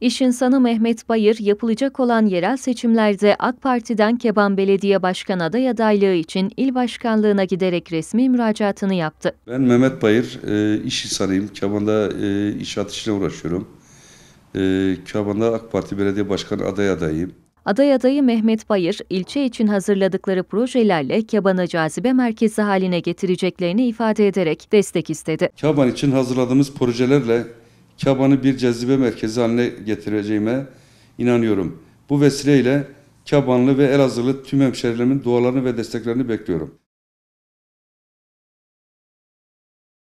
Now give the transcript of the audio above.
İş insanı Mehmet Bayır, yapılacak olan yerel seçimlerde AK Parti'den Keban Belediye Başkan adayı adaylığı için il başkanlığına giderek resmi müracaatını yaptı. Ben Mehmet Bayır, e, iş insanıyım. Keban'da e, iş işine uğraşıyorum. E, Keban'da AK Parti Belediye Başkanı aday adayıyım. Aday adayı Mehmet Bayır, ilçe için hazırladıkları projelerle Kaban'ı cazibe merkezi haline getireceklerini ifade ederek destek istedi. Keban için hazırladığımız projelerle Kaba'nı bir cazibe merkezi haline getireceğime inanıyorum. Bu vesileyle Kabanlı ve Elazığlı tüm hemşerilerimin dualarını ve desteklerini bekliyorum.